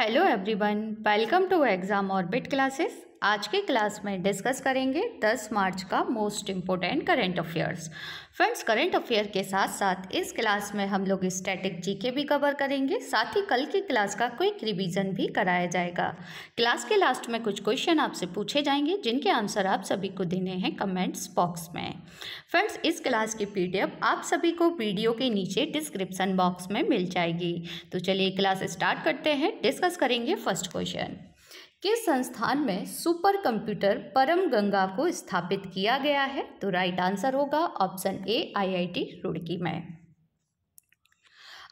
Hello everyone, welcome to exam orbit classes. आज के class में डिस्कस करेंगे 10 मार्च का most important current affairs friends current affair के साथ साथ इस क्लास में हम लोग स्टैटिक जीके भी कवर करेंगे साथ ही कल की क्लास का क्विक रिवीजन भी कराया जाएगा क्लास के लास्ट में कुछ क्वेश्चन आपसे पूछे जाएंगे जिनके आंसर आप सभी को देने हैं कमेंट्स बॉक्स में फ्रेंड्स इस क्लास की पी आप सभी को वीडियो के नीचे डिस्क्रिप्सन बॉक्स में मिल जाएगी तो चलिए क्लास स्टार्ट करते हैं डिस्कस करेंगे फर्स्ट क्वेश्चन के संस्थान में सुपर कंप्यूटर परम गंगा को स्थापित किया गया है तो राइट आंसर होगा ऑप्शन ए आईआईटी रुड़की में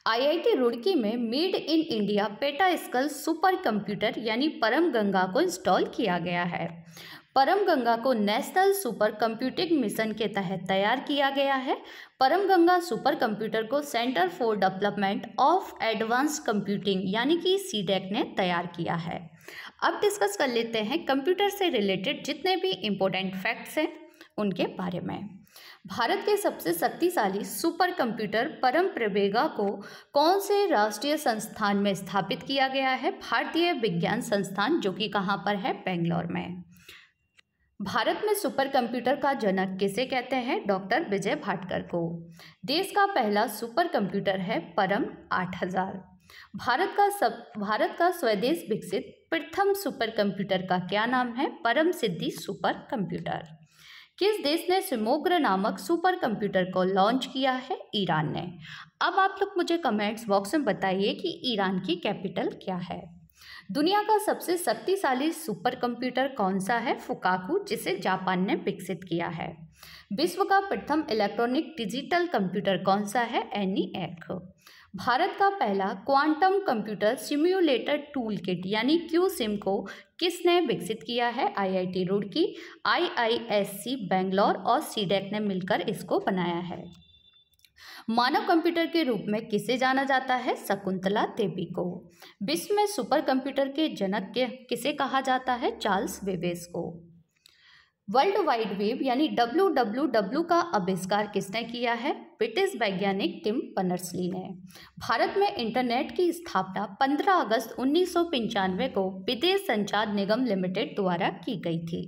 आईआईटी रुड़की में made in India petascale supercomputer यानी परम गंगा को इंस्टॉल किया गया है परम गंगा को नेशनल सुपर कंप्यूटिंग मिशन के तहत तैयार किया गया है परम गंगा सुपर कंप्यूटर को centre for development of advance computing यानी कि सीडेक e e e ने तैयार किया है अब डिस्कस कर लेते हैं कंप्यूटर से रिलेटेड जितने भी इम्पोर्टेंट फैक्ट्स हैं उनके बारे में भारत के सबसे शक्तिशाली सुपर कंप्यूटर परम प्रवेगा को कौन से राष्ट्रीय संस्थान में स्थापित किया गया है भारतीय विज्ञान संस्थान जो कि कहाँ पर है बेंगलोर में भारत में सुपर कंप्यूटर का जनक किसे कहते हैं डॉक्टर विजय भाटकर को देश का पहला सुपर कंप्यूटर है परम 8000 भारत का सब भारत का स्वदेश विकसित प्रथम सुपर कंप्यूटर का क्या नाम है परम सिद्धि सुपर कंप्यूटर किस देश ने सिमोग्र नामक सुपर कंप्यूटर को लॉन्च किया है ईरान ने अब आप लोग मुझे कमेंट्स बॉक्स में बताइए कि ईरान की कैपिटल क्या है दुनिया का सबसे शक्तिशाली सुपर कंप्यूटर कौन सा है फुकाकू जिसे जापान ने विकसित किया है विश्व का प्रथम इलेक्ट्रॉनिक डिजिटल कंप्यूटर कौन सा है एनी भारत का पहला quantum computer simulator toolkit यानी क्यू सिम को किसने विकसित किया है आईआईटी रुड़की आईआईएससी बेंगलोर और सीडेक e ने मिलकर इसको बनाया है मानव कंप्यूटर के रूप में किसे जाना जाता है शकुंतला देवी को विश्व में सुपर कंप्यूटर के जनक के किसे कहा जाता है चार्ल्स बेबेस को वर्ल्ड वाइड वेब यानी डब्ल्यू का आविष्कार किसने किया है ब्रिटिश वैज्ञानिक टिम पनर्सली ने भारत में इंटरनेट की स्थापना 15 अगस्त उन्नीस को विदेश संचार निगम लिमिटेड द्वारा की गई थी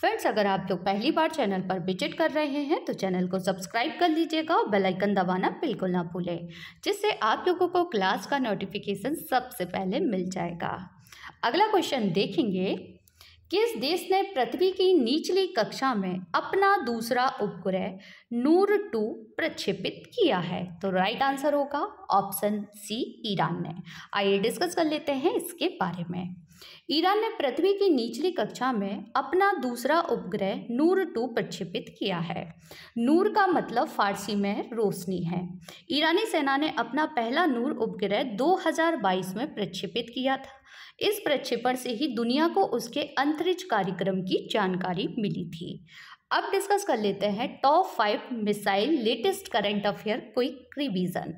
फ्रेंड्स अगर आप लोग तो पहली बार चैनल पर विजिट कर रहे हैं तो चैनल को सब्सक्राइब कर लीजिएगा और बेल आइकन दबाना बिल्कुल ना भूलें जिससे आप लोगों को क्लास का नोटिफिकेशन सबसे पहले मिल जाएगा अगला क्वेश्चन देखेंगे किस देश ने पृथ्वी की निचली कक्षा में अपना दूसरा उपग्रह नूर टू प्रक्षेपित किया है तो राइट आंसर होगा ऑप्शन सी ईरान ने आइए डिस्कस कर लेते हैं इसके बारे में ईरान ने पृथ्वी की निचली कक्षा में अपना दूसरा उपग्रह नूर टू प्रक्षेपित किया है नूर का मतलब फारसी में रोशनी है ईरानी सेना ने अपना पहला नूर उपग्रह 2022 में प्रक्षेपित किया था इस प्रक्षेपण से ही दुनिया को उसके अंतरिक्ष कार्यक्रम की जानकारी मिली थी अब डिस्कस कर लेते हैं top five missile latest current affair quick revision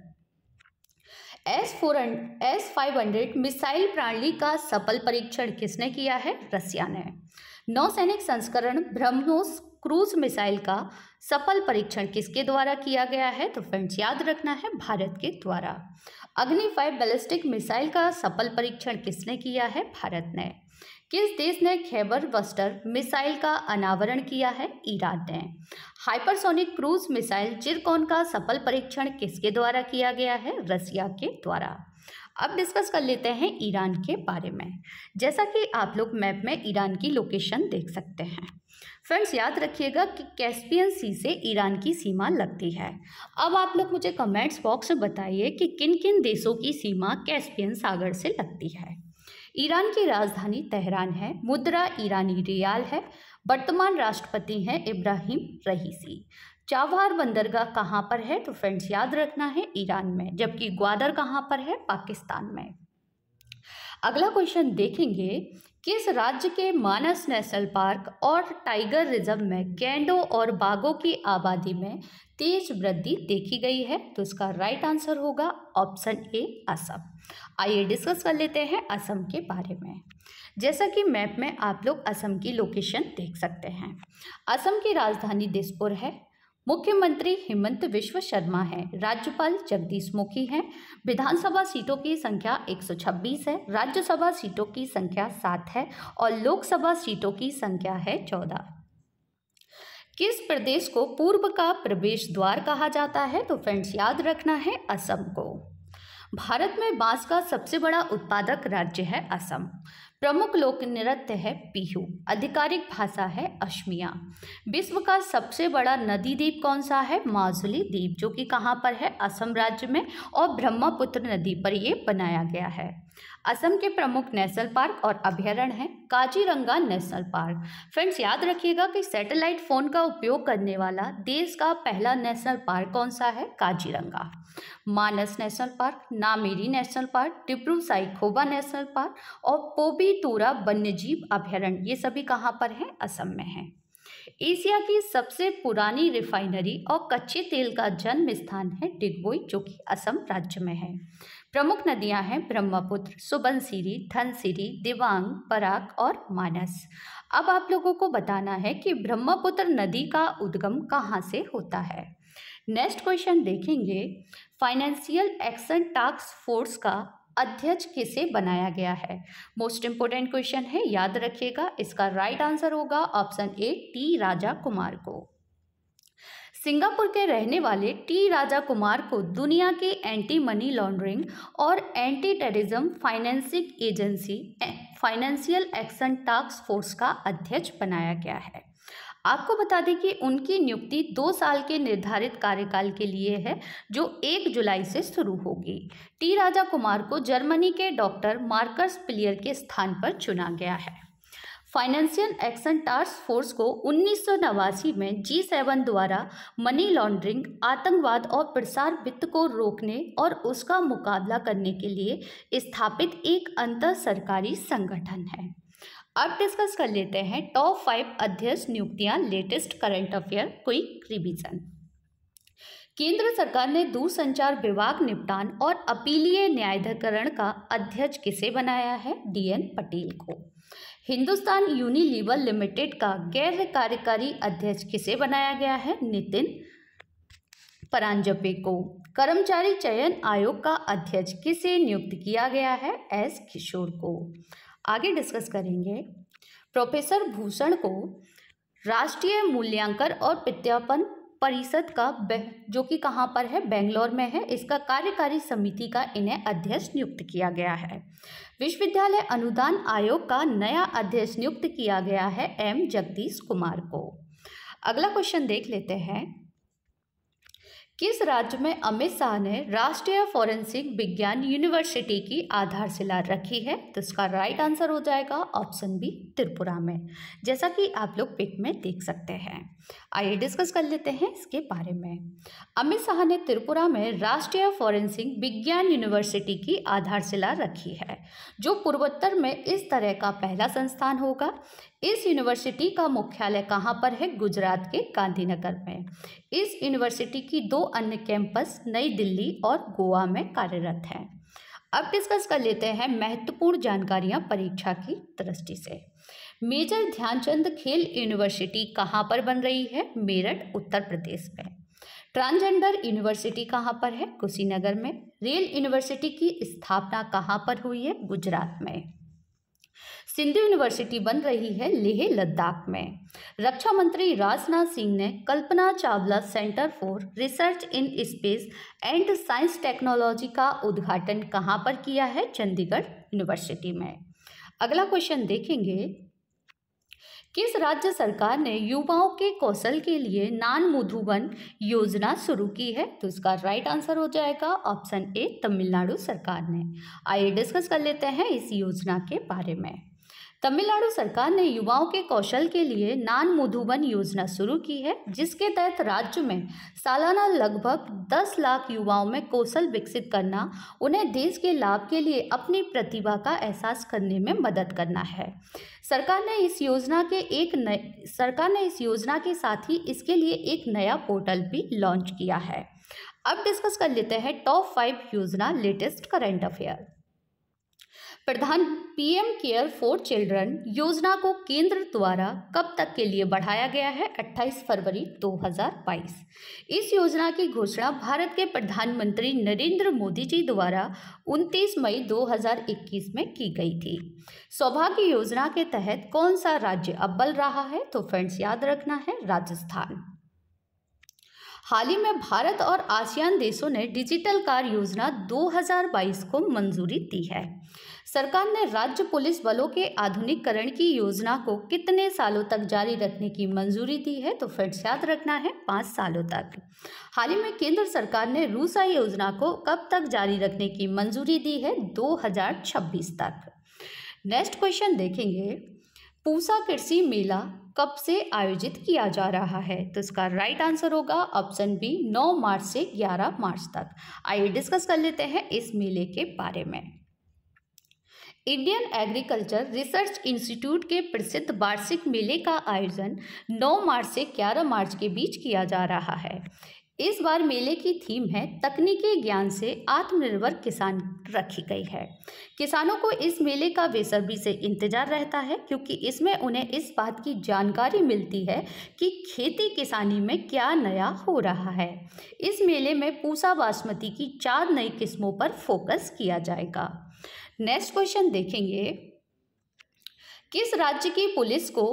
S four S five hundred missile प्रणाली का सफल परीक्षण किसने किया है रसिया ने नौसैनिक संस्करण ब्रह्मोस क्रूज मिसाइल का सफल परीक्षण किसके द्वारा किया गया है तो फ्रेंड्स याद रखना है भारत के द्वारा अग्नि फाइव बैलिस्टिक मिसाइल का सफल परीक्षण किसने किया है भारत ने किस देश ने खैबर वस्टर मिसाइल का अनावरण किया है ईरान ने हाइपरसोनिक क्रूज मिसाइल चिरकोन का सफल परीक्षण किसके द्वारा किया गया है रसिया के द्वारा अब डिस्कस कर लेते हैं ईरान के बारे में जैसा कि आप लोग मैप में ईरान की लोकेशन देख सकते हैं फ्रेंड्स याद रखिएगा कि कैस्पियन सी से ईरान की सीमा लगती है अब आप लोग मुझे कमेंट्स बॉक्स में बताइए कि किन किन देशों की सीमा कैस्पियन सागर से लगती है ईरान की राजधानी तेहरान है मुद्रा ईरानी रियाल है वर्तमान राष्ट्रपति हैं इब्राहिम रईसी चाबहार बंदरगाह कहाँ पर है तो फ्रेंड्स याद रखना है ईरान में जबकि ग्वादर कहाँ पर है पाकिस्तान में अगला क्वेश्चन देखेंगे किस राज्य के मानस नेशनल पार्क और टाइगर रिजर्व में गैंडों और बाघों की आबादी में तेज वृद्धि देखी गई है तो इसका राइट आंसर होगा ऑप्शन ए असम आइए डिस्कस कर लेते हैं असम के बारे में जैसा कि मैप में आप लोग असम की लोकेशन देख सकते हैं असम की राजधानी दिसपुर है मुख्यमंत्री हेमंत विश्व शर्मा हैं राज्यपाल जगदीश मुखी हैं विधानसभा सीटों की संख्या 126 है राज्यसभा सीटों की संख्या सात है और लोकसभा सीटों की संख्या है चौदह किस प्रदेश को पूर्व का प्रवेश द्वार कहा जाता है तो फ्रेंड्स याद रखना है असम को भारत में बांस का सबसे बड़ा उत्पादक राज्य है असम प्रमुख लोक नृत्य है पीहू आधिकारिक भाषा है अश्मिया विश्व का सबसे बड़ा नदी द्वीप कौन सा है माजुली द्वीप जो कि कहाँ पर है असम राज्य में और ब्रह्मपुत्र नदी पर ये बनाया गया है असम के प्रमुख नेशनल पार्क और अभ्यारण्य हैं काजीरंगा नेशनल पार्क फ्रेंड्स याद रखिएगा कि सैटेलाइट फ़ोन का उपयोग करने वाला देश का पहला नेशनल पार्क कौन सा है Kaziranga Manas national park Nameri national park Dibru Saikhowa national park और पोबी तूरा वन्यजीव अभ्यारण्य ये सभी कहाँ पर हैं असम में हैं एशिया की सबसे पुरानी रिफाइनरी और कच्चे तेल का जन्म स्थान है डिगबोई जो कि असम राज्य में है प्रमुख नदियां हैं ब्रह्मपुत्र सुबनसिरी धनसिरी दिवांग पराग और मानस अब आप लोगों को बताना है कि ब्रह्मपुत्र नदी का उद्गम कहाँ से होता है नेक्स्ट क्वेश्चन देखेंगे फाइनेंशियल एक्शन टास्क फोर्स का अध्यक्ष किसे बनाया गया है मोस्ट इंपोर्टेंट क्वेश्चन है याद रखिएगा इसका राइट right आंसर होगा option A T Raja Kumar को सिंगापुर के रहने वाले टी राजा कुमार को दुनिया की एंटी मनी लॉन्ड्रिंग और anti terrorism financing agency financial action task force का अध्यक्ष बनाया गया है आपको बता दें कि उनकी नियुक्ति दो साल के निर्धारित कार्यकाल के लिए है जो एक जुलाई से शुरू होगी टी राजा कुमार को जर्मनी के डॉक्टर मार्कस प्लियर के स्थान पर चुना गया है फाइनेंशियल एक्शन टास्क फोर्स को उन्नीस में जी सेवन द्वारा मनी लॉन्ड्रिंग आतंकवाद और प्रसार वित्त को रोकने और उसका मुकाबला करने के लिए स्थापित एक अंतर सरकारी संगठन है अब डिस्कस कर लेते हैं टॉप फाइव अध्यक्ष नियुक्तियां latest current affair quick revision केंद्र सरकार ने दूरसंचार विभाग निपटान और अपीलीय न्यायाधिकरण का अध्यक्ष किसे बनाया है डीएन पटेल को हिंदुस्तान यूनिलीवर लिमिटेड का गैर कार्यकारी अध्यक्ष किसे बनाया गया है नितिन परांजपे को कर्मचारी चयन आयोग का अध्यक्ष किसे नियुक्त किया गया है एस किशोर को आगे डिस्कस करेंगे प्रोफेसर भूषण को राष्ट्रीय मूल्यांकन और प्रत्यापन परिषद का जो कि कहाँ पर है बेंगलोर में है इसका कार्यकारी समिति का इन्हें अध्यक्ष नियुक्त किया गया है विश्वविद्यालय अनुदान आयोग का नया अध्यक्ष नियुक्त किया गया है एम जगदीश कुमार को अगला क्वेश्चन देख लेते हैं किस राज्य में अमित शाह ने राष्ट्रीय फॉरेंसिक विज्ञान यूनिवर्सिटी की आधारशिला रखी है तो इसका राइट आंसर हो जाएगा ऑप्शन बी त्रिपुरा में जैसा कि आप लोग पिक में देख सकते हैं आइए डिस्कस कर लेते हैं इसके बारे में अमित शाह ने त्रिपुरा में राष्ट्रीय फॉरेंसिक विज्ञान यूनिवर्सिटी की आधारशिला रखी है जो पूर्वोत्तर में इस तरह का पहला संस्थान होगा इस यूनिवर्सिटी का मुख्यालय कहाँ पर है गुजरात के गांधीनगर में इस यूनिवर्सिटी की दो अन्य कैंपस नई दिल्ली और गोवा में कार्यरत हैं अब डिस्कस कर लेते हैं महत्वपूर्ण जानकारियां परीक्षा की दृष्टि से मेजर ध्यानचंद खेल यूनिवर्सिटी कहाँ पर बन रही है मेरठ उत्तर प्रदेश में ट्रांसजेंडर यूनिवर्सिटी कहाँ पर है कुशीनगर में रेल यूनिवर्सिटी की स्थापना कहाँ पर हुई है गुजरात में सिंधु यूनिवर्सिटी बन रही है लेह लद्दाख में रक्षा मंत्री राजनाथ सिंह ने Kalpana Chawla centre for research in space and science technology का उद्घाटन कहाँ पर किया है चंडीगढ़ यूनिवर्सिटी में अगला क्वेश्चन देखेंगे किस राज्य सरकार ने युवाओं के कौशल के लिए नान मधुबन योजना शुरू की है तो इसका राइट आंसर हो जाएगा ऑप्शन ए तमिलनाडु सरकार ने आइए डिस्कस कर लेते हैं इस योजना के बारे में तमिलनाडु सरकार ने युवाओं के कौशल के लिए नान मधुबन योजना शुरू की है जिसके तहत राज्य में सालाना लगभग 10 लाख युवाओं में कौशल विकसित करना उन्हें देश के लाभ के लिए अपनी प्रतिभा का एहसास करने में मदद करना है सरकार ने इस योजना के एक नए सरकार ने इस योजना के साथ ही इसके लिए एक नया पोर्टल भी लॉन्च किया है अब डिस्कस कर लेते हैं टॉप फाइव योजना लेटेस्ट करंट अफेयर प्रधान पीएम केयर फॉर चिल्ड्रन योजना को केंद्र द्वारा कब तक के लिए बढ़ाया गया है 28 फरवरी 2022 इस योजना की घोषणा भारत के प्रधानमंत्री नरेंद्र मोदी जी द्वारा 29 मई 2021 में की गई थी सौभाग्य योजना के तहत कौन सा राज्य अब्बल रहा है तो फ्रेंड्स याद रखना है राजस्थान हाल ही में भारत और आसियान देशों ने डिजिटल कार योजना 2022 को मंजूरी दी है सरकार ने राज्य पुलिस बलों के आधुनिकीकरण की योजना को कितने सालों तक जारी रखने की मंजूरी दी है तो फिर याद रखना है पाँच सालों तक हाल ही में केंद्र सरकार ने रूसा योजना को कब तक जारी रखने की मंजूरी दी है 2026 तक नेक्स्ट क्वेश्चन देखेंगे पूसा कृषि मेला कब से आयोजित किया जा रहा है तो इसका राइट आंसर होगा ऑप्शन बी 9 मार्च से 11 मार्च तक आइए डिस्कस कर लेते हैं इस मेले के बारे में इंडियन एग्रीकल्चर रिसर्च इंस्टीट्यूट के प्रसिद्ध वार्षिक मेले का आयोजन 9 मार्च से 11 मार्च के बीच किया जा रहा है इस बार मेले की थीम है तकनीकी ज्ञान से आत्मनिर्भर किसान रखी गई है किसानों को इस मेले का बेसब्री से इंतजार रहता है क्योंकि इसमें उन्हें इस बात की जानकारी मिलती है कि खेती किसानी में क्या नया हो रहा है इस मेले में पूसा बासमती की चार नई किस्मों पर फोकस किया जाएगा नेक्स्ट क्वेश्चन देखेंगे किस राज्य की पुलिस को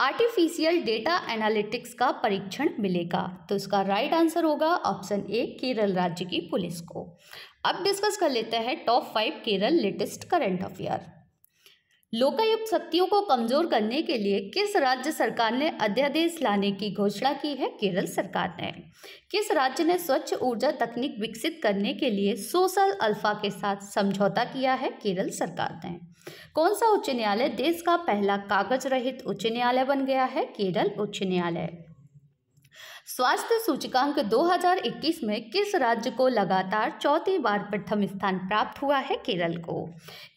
आर्टिफिशियल डेटा एनालिटिक्स का परीक्षण मिलेगा तो इसका राइट आंसर होगा ऑप्शन ए केरल राज्य की पुलिस को अब डिस्कस कर लेते हैं top five Kerala latest current affair Lokayukta शक्तियों को कमजोर करने के लिए किस राज्य सरकार ने अध्यादेश लाने की घोषणा की है केरल सरकार ने किस राज्य ने स्वच्छ ऊर्जा तकनीक विकसित करने के लिए सोशल अल्फा के साथ समझौता किया है केरल सरकार ने कौन सा उच्च न्यायालय देश का पहला कागज रहित उच्च न्यायालय बन गया है केरल उच्च न्यायालय स्वास्थ्य सूचकांक 2021 में किस राज्य को लगातार चौथी बार प्रथम स्थान प्राप्त हुआ है केरल को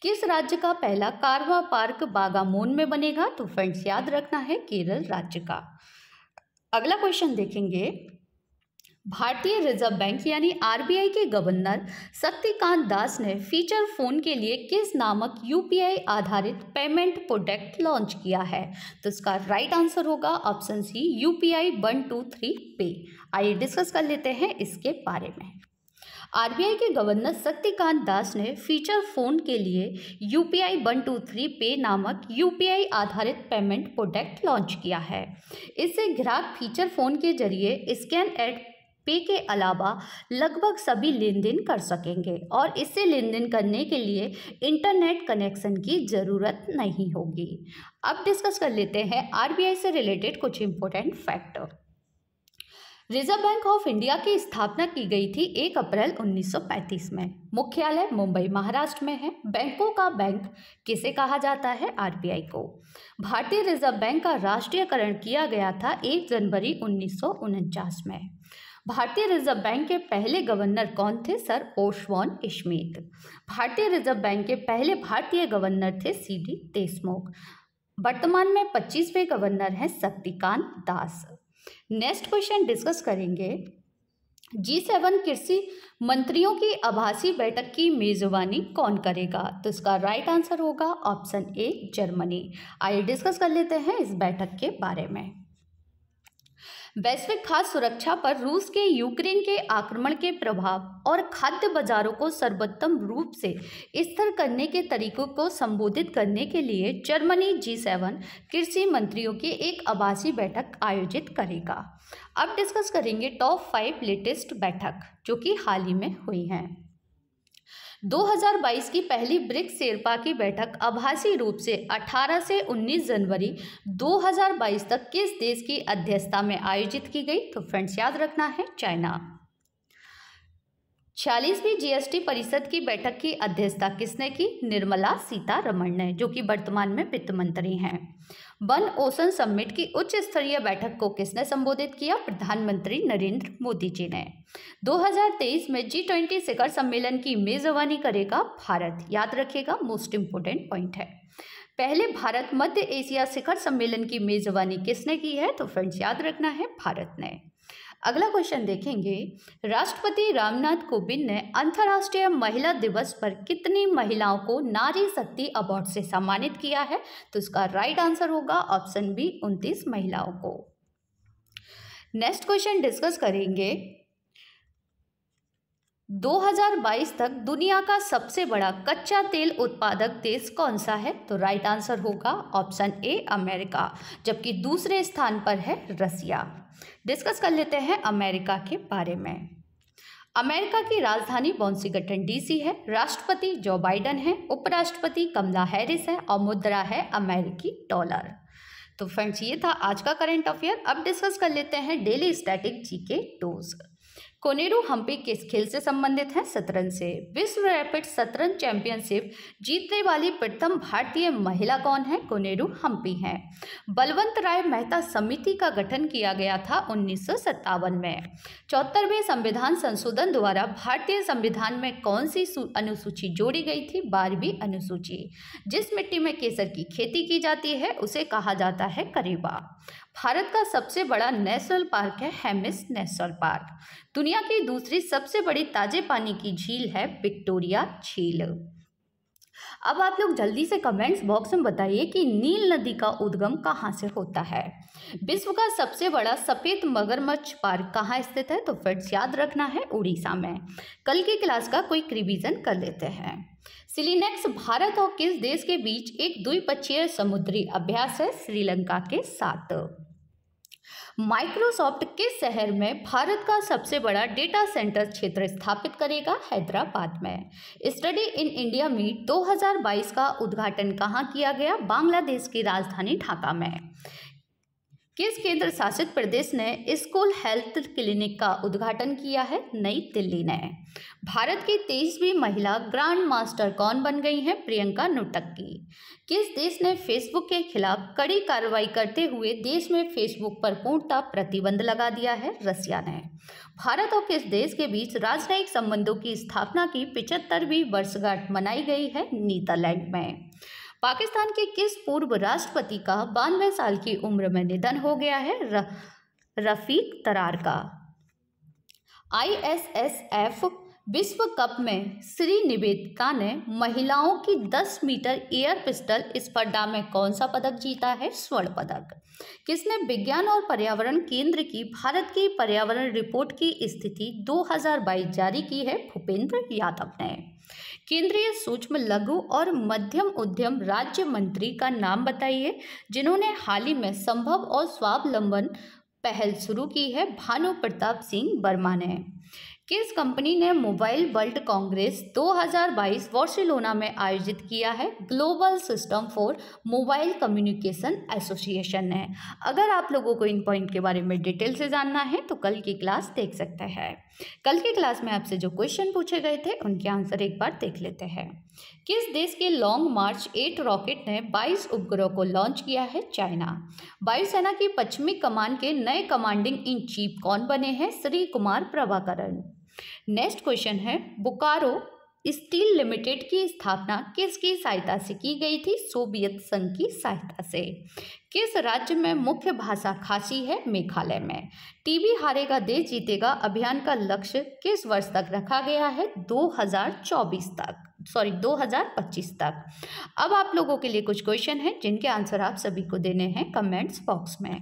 किस राज्य का पहला कारवा पार्क बागामोन में बनेगा तो फ्रेंड्स याद रखना है केरल राज्य का अगला क्वेश्चन देखेंगे भारतीय रिजर्व बैंक यानी आरबीआई के गवर्नर शक्तिकांत दास ने फीचर फ़ोन के लिए किस नामक यूपीआई आधारित पेमेंट प्रोडक्ट लॉन्च किया है तो इसका राइट आंसर होगा option C UPI one two three pay आइए डिस्कस कर लेते हैं इसके बारे में आरबीआई के गवर्नर शक्तिकांत दास ने फीचर फ़ोन के लिए U P I one two three pay नामक यूपीआई आधारित पेमेंट प्रोडक्ट लॉन्च किया है इससे ग्राहक फीचर फ़ोन के जरिए स्कैन एड पे के अलावा लगभग सभी लेन देन कर सकेंगे और इससे लेन देन करने के लिए इंटरनेट कनेक्शन की ज़रूरत नहीं होगी अब डिस्कस कर लेते हैं आरबीआई से रिलेटेड कुछ important factor reserve bank of India की स्थापना की गई थी 1 अप्रैल 1935 में मुख्यालय मुंबई महाराष्ट्र में है बैंकों का बैंक किसे कहा जाता है आरबीआई को भारतीय रिजर्व बैंक का राष्ट्रीयकरण किया गया था 1 जनवरी उन्नीस में भारतीय रिजर्व बैंक के पहले गवर्नर कौन थे सर ओशवान इश्मेत भारतीय रिजर्व बैंक के पहले भारतीय गवर्नर थे सी डी देशमुख वर्तमान में पच्चीसवें गवर्नर हैं Shaktikanta Das next question discuss करेंगे जी सेवन कृषि मंत्रियों की आभासी बैठक की मेजबानी कौन करेगा तो इसका राइट आंसर होगा ऑप्शन ए जर्मनी आइए डिस्कस कर लेते हैं इस बैठक के बारे में वैश्विक खाद्य सुरक्षा पर रूस के यूक्रेन के आक्रमण के प्रभाव और खाद्य बाजारों को सर्वोत्तम रूप से स्थिर करने के तरीकों को संबोधित करने के लिए जर्मनी जी सेवन कृषि मंत्रियों की एक आभासी बैठक आयोजित करेगा अब डिस्कस करेंगे टॉप फाइव लेटेस्ट बैठक जो कि हाल ही में हुई हैं 2022 की पहली ब्रिक्स शेरपा की बैठक आभासी रूप से 18 से 19 जनवरी 2022 तक किस देश की अध्यक्षता में आयोजित की गई तो फ्रेंड्स याद रखना है चाइना छियालीसवीं जीएसटी परिषद की बैठक की अध्यक्षता किसने की निर्मला सीतारमण ने जो कि वर्तमान में वित्त मंत्री हैं वन ओसन समिट की उच्च स्तरीय बैठक को किसने संबोधित किया प्रधानमंत्री नरेंद्र मोदी जी ने 2023 में जी ट्वेंटी शिखर सम्मेलन की मेजबानी करेगा भारत याद रखिएगा मोस्ट इम्पोर्टेंट पॉइंट है पहले भारत मध्य एशिया शिखर सम्मेलन की मेजबानी किसने की है तो फ्रेंड्स याद रखना है भारत ने अगला क्वेश्चन देखेंगे राष्ट्रपति रामनाथ कोविंद ने अंतर्राष्ट्रीय महिला दिवस पर कितनी महिलाओं को नारी शक्ति अवार्ड से सम्मानित किया है तो इसका राइट आंसर होगा ऑप्शन बी उनतीस महिलाओं को नेक्स्ट क्वेश्चन डिस्कस करेंगे 2022 तक दुनिया का सबसे बड़ा कच्चा तेल उत्पादक देश कौन सा है तो राइट आंसर होगा ऑप्शन ए अमेरिका जबकि दूसरे स्थान पर है रसिया डिस्कस कर लेते हैं अमेरिका के बारे में अमेरिका की राजधानी बॉन्सीगटन डीसी है राष्ट्रपति जो बाइडन है उपराष्ट्रपति कमला हैरिस है और मुद्रा है अमेरिकी डॉलर तो फ्रेंड्स ये था आज का करंट अफेयर अब डिस्कस कर लेते हैं डेली स्टैटिक जी के टोज़ कोनेरू हम्पी किस खेल से संबंधित हैं शतरंज से विश्व रैपिड शतरंज चैंपियनशिप जीतने वाली प्रथम भारतीय महिला कौन है कोनेरू हम्पी हैं बलवंत राय मेहता समिति का गठन किया गया था उन्नीस में चौहत्तरवें संविधान संशोधन द्वारा भारतीय संविधान में कौन सी अनुसूची जोड़ी गई थी बारहवीं अनुसूची जिस मिट्टी में केसर की खेती की जाती है उसे कहा जाता है करीबा भारत का सबसे बड़ा नेशनल पार्क है हेमिस नेशनल पार्क दुनिया की दूसरी सबसे बड़ी ताजे पानी की झील है विक्टोरिया झील अब आप लोग जल्दी से कमेंट्स बॉक्स में बताइए कि नील नदी का उद्गम कहाँ से होता है विश्व का सबसे बड़ा सफ़ेद मगरमच्छ पार्क कहाँ स्थित है तो फ्रेंड्स याद रखना है उड़ीसा में कल की क्लास का कोई रिविज़न कर लेते हैं सिलिनेक्स भारत और किस देश के बीच एक द्विपक्षीय समुद्री अभ्यास है श्रीलंका के साथ माइक्रोसॉफ्ट किस शहर में भारत का सबसे बड़ा डेटा सेंटर क्षेत्र स्थापित करेगा हैदराबाद में स्टडी इन इंडिया मीट 2022 का उद्घाटन कहाँ किया गया बांग्लादेश की राजधानी ढाका में किस केंद्र शासित प्रदेश ने स्कूल हेल्थ क्लिनिक का उद्घाटन किया है नई दिल्ली ने भारत की तेईसवीं महिला ग्रांड मास्टर कौन बन गई हैं प्रियंका नुटक्की किस देश ने फेसबुक के खिलाफ कड़ी कार्रवाई करते हुए देश में फेसबुक पर पूर्णतः प्रतिबंध लगा दिया है रसिया ने भारत और किस देश के बीच राजनयिक संबंधों की स्थापना की पिचहत्तरवीं वर्षगांठ मनाई गई है नीदरलैंड में पाकिस्तान के किस पूर्व राष्ट्रपति का बानवे साल की उम्र में निधन हो गया है र, रफीक तरार का आईएसएसएफ विश्व कप में श्री निवेदिका ने महिलाओं की 10 मीटर एयर पिस्टल स्पर्धा में कौन सा पदक जीता है स्वर्ण पदक किसने विज्ञान और पर्यावरण केंद्र की भारत की पर्यावरण रिपोर्ट की स्थिति 2022 जारी की है भूपेंद्र यादव ने केंद्रीय सूक्ष्म लघु और मध्यम उद्यम राज्य मंत्री का नाम बताइए जिन्होंने हाल ही में संभव और स्वावलंबन पहल शुरू की है भानु प्रताप सिंह वर्मा ने किस कंपनी ने मोबाइल वर्ल्ड कांग्रेस 2022 बार्सिलोना में आयोजित किया है global system for mobile communication association ने अगर आप लोगों को इन पॉइंट के बारे में डिटेल से जानना है तो कल की क्लास देख सकते हैं कल के क्लास में आपसे जो क्वेश्चन पूछे गए थे उनके आंसर एक बार देख लेते हैं किस देश के लॉन्ग मार्च एट रॉकेट ने 22 उपग्रह को लॉन्च किया है चाइना वायुसेना की पश्चिमी कमान के नए कमांडिंग इन चीफ कौन बने हैं श्री कुमार प्रभाकरण नेक्स्ट क्वेश्चन है बुकारो स्टील लिमिटेड की स्थापना किसकी सहायता से की गई थी सोवियत संघ की सहायता से किस राज्य में मुख्य भाषा खासी है मेघालय में टीबी हारेगा देश जीतेगा अभियान का लक्ष्य किस वर्ष तक रखा गया है 2024 तक सॉरी 2025 तक अब आप लोगों के लिए कुछ क्वेश्चन हैं जिनके आंसर आप सभी को देने हैं कमेंट्स बॉक्स में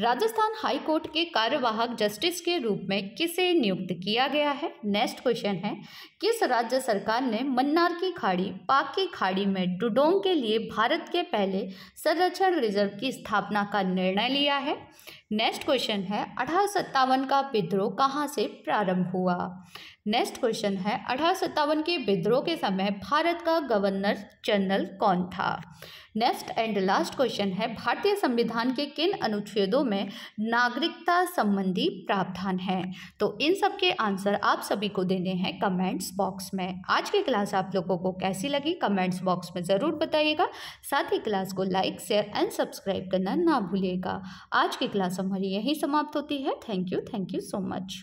राजस्थान हाई कोर्ट के कार्यवाहक जस्टिस के रूप में किसे नियुक्त किया गया है नेक्स्ट क्वेश्चन है किस राज्य सरकार ने मन्नार की खाड़ी पाक की खाड़ी में डुडोंग के लिए भारत के पहले संरक्षण रिजर्व की स्थापना का निर्णय लिया है नेक्स्ट क्वेश्चन है अठारह का विद्रोह कहाँ से प्रारंभ हुआ नेक्स्ट क्वेश्चन है अठारह के विद्रोह के समय भारत का गवर्नर जनरल कौन था नेक्स्ट एंड लास्ट क्वेश्चन है भारतीय संविधान के किन अनुच्छेदों में नागरिकता संबंधी प्रावधान है तो इन सब के आंसर आप सभी को देने हैं कमेंट्स बॉक्स में आज की क्लास आप लोगों को कैसी लगी कमेंट्स बॉक्स में ज़रूर बताइएगा साथ ही क्लास को लाइक शेयर एंड सब्सक्राइब करना ना भूलिएगा आज की क्लास हमारी यहीं समाप्त होती है thank you thank you so much